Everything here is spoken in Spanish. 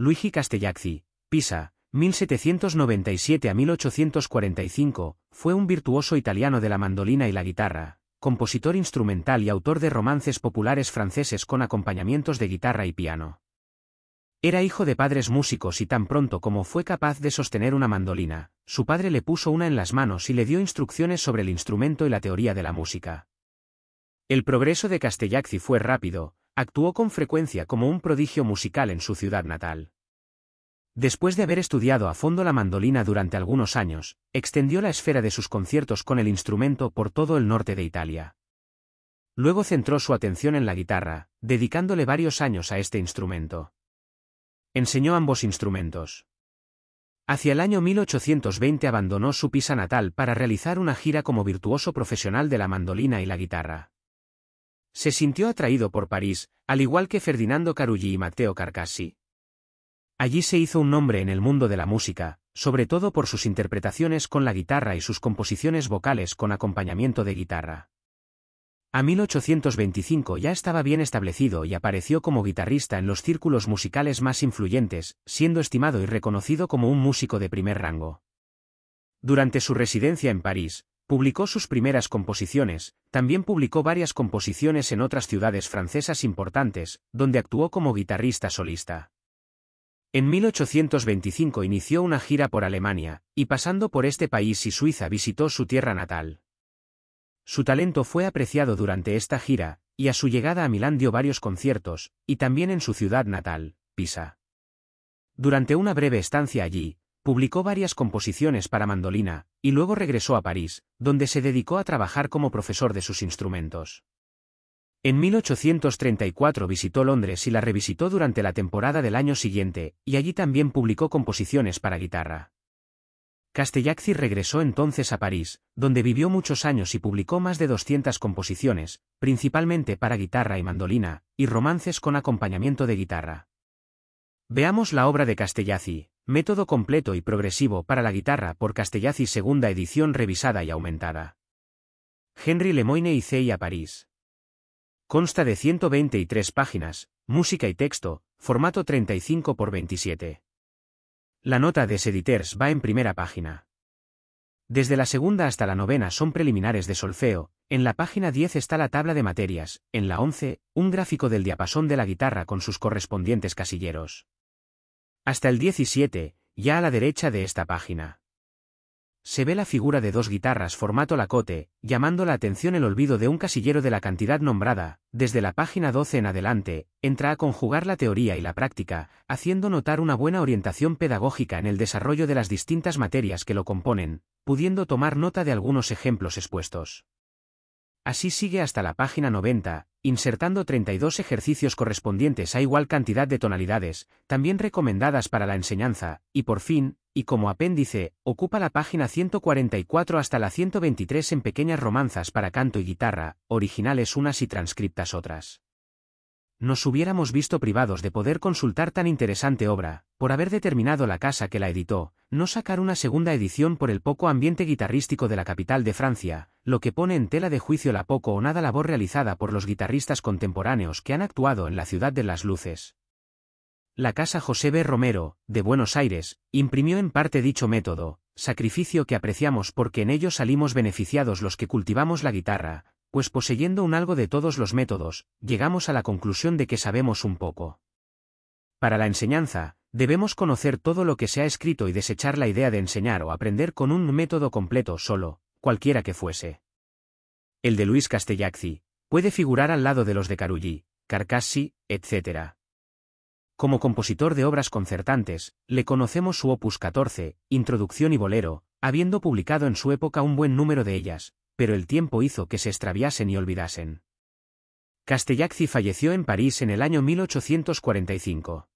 Luigi Castellacci, Pisa, 1797 a 1845, fue un virtuoso italiano de la mandolina y la guitarra, compositor instrumental y autor de romances populares franceses con acompañamientos de guitarra y piano. Era hijo de padres músicos y tan pronto como fue capaz de sostener una mandolina, su padre le puso una en las manos y le dio instrucciones sobre el instrumento y la teoría de la música. El progreso de Castellacci fue rápido, actuó con frecuencia como un prodigio musical en su ciudad natal. Después de haber estudiado a fondo la mandolina durante algunos años, extendió la esfera de sus conciertos con el instrumento por todo el norte de Italia. Luego centró su atención en la guitarra, dedicándole varios años a este instrumento. Enseñó ambos instrumentos. Hacia el año 1820 abandonó su Pisa natal para realizar una gira como virtuoso profesional de la mandolina y la guitarra se sintió atraído por París, al igual que Ferdinando Carulli y Matteo Carcassi. Allí se hizo un nombre en el mundo de la música, sobre todo por sus interpretaciones con la guitarra y sus composiciones vocales con acompañamiento de guitarra. A 1825 ya estaba bien establecido y apareció como guitarrista en los círculos musicales más influyentes, siendo estimado y reconocido como un músico de primer rango. Durante su residencia en París, Publicó sus primeras composiciones, también publicó varias composiciones en otras ciudades francesas importantes, donde actuó como guitarrista solista. En 1825 inició una gira por Alemania, y pasando por este país y Suiza visitó su tierra natal. Su talento fue apreciado durante esta gira, y a su llegada a Milán dio varios conciertos, y también en su ciudad natal, Pisa. Durante una breve estancia allí, publicó varias composiciones para mandolina, y luego regresó a París, donde se dedicó a trabajar como profesor de sus instrumentos. En 1834 visitó Londres y la revisitó durante la temporada del año siguiente, y allí también publicó composiciones para guitarra. Castellacci regresó entonces a París, donde vivió muchos años y publicó más de 200 composiciones, principalmente para guitarra y mandolina, y romances con acompañamiento de guitarra. Veamos la obra de Castellacci. Método completo y progresivo para la guitarra por Castellazzi, segunda edición revisada y aumentada. Henry Lemoyne y C. a París. Consta de 123 páginas, música y texto, formato 35 x 27. La nota de Sediters va en primera página. Desde la segunda hasta la novena son preliminares de solfeo, en la página 10 está la tabla de materias, en la 11, un gráfico del diapasón de la guitarra con sus correspondientes casilleros. Hasta el 17, ya a la derecha de esta página. Se ve la figura de dos guitarras formato lacote, llamando la atención el olvido de un casillero de la cantidad nombrada, desde la página 12 en adelante, entra a conjugar la teoría y la práctica, haciendo notar una buena orientación pedagógica en el desarrollo de las distintas materias que lo componen, pudiendo tomar nota de algunos ejemplos expuestos. Así sigue hasta la página 90, Insertando 32 ejercicios correspondientes a igual cantidad de tonalidades, también recomendadas para la enseñanza, y por fin, y como apéndice, ocupa la página 144 hasta la 123 en pequeñas romanzas para canto y guitarra, originales unas y transcriptas otras nos hubiéramos visto privados de poder consultar tan interesante obra, por haber determinado la casa que la editó, no sacar una segunda edición por el poco ambiente guitarrístico de la capital de Francia, lo que pone en tela de juicio la poco o nada labor realizada por los guitarristas contemporáneos que han actuado en la ciudad de las luces. La Casa José B. Romero, de Buenos Aires, imprimió en parte dicho método, sacrificio que apreciamos porque en ello salimos beneficiados los que cultivamos la guitarra, pues poseyendo un algo de todos los métodos, llegamos a la conclusión de que sabemos un poco. Para la enseñanza, debemos conocer todo lo que se ha escrito y desechar la idea de enseñar o aprender con un método completo solo, cualquiera que fuese. El de Luis Castellacci puede figurar al lado de los de Carulli, Carcassi, etc. Como compositor de obras concertantes, le conocemos su opus 14, Introducción y Bolero, habiendo publicado en su época un buen número de ellas, pero el tiempo hizo que se extraviasen y olvidasen. Castellacci falleció en París en el año 1845.